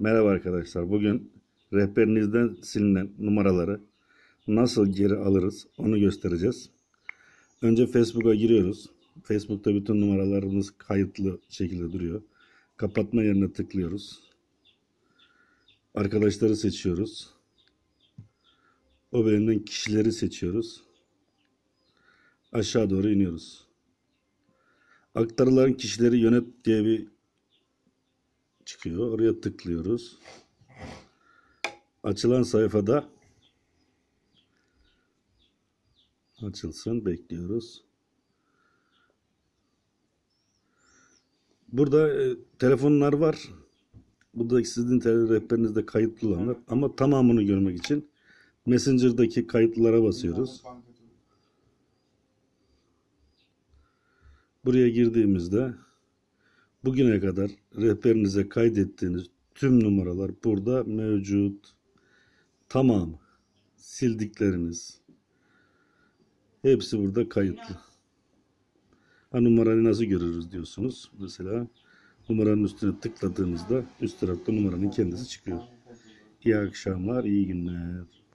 Merhaba arkadaşlar. Bugün rehberinizden silinen numaraları nasıl geri alırız onu göstereceğiz. Önce Facebook'a giriyoruz. Facebook'ta bütün numaralarımız kayıtlı şekilde duruyor. Kapatma yerine tıklıyoruz. Arkadaşları seçiyoruz. O bölümden kişileri seçiyoruz. Aşağı doğru iniyoruz. Aktarılan kişileri yönet diye bir çıkıyor. Oraya tıklıyoruz. Açılan sayfada açılsın bekliyoruz. Burada e, telefonlar var. Buradaki sizin tele rehberinizde kayıtlı olanlar ama tamamını görmek için Messenger'daki kayıtlara basıyoruz. Buraya girdiğimizde Bugüne kadar rehberinize kaydettiğiniz tüm numaralar burada mevcut. Tamam. Sildikleriniz. Hepsi burada kayıtlı. Ha numaranı nasıl görürüz diyorsunuz. Mesela numaranın üstüne tıkladığınızda üst tarafta numaranın kendisi çıkıyor. İyi akşamlar, iyi günler.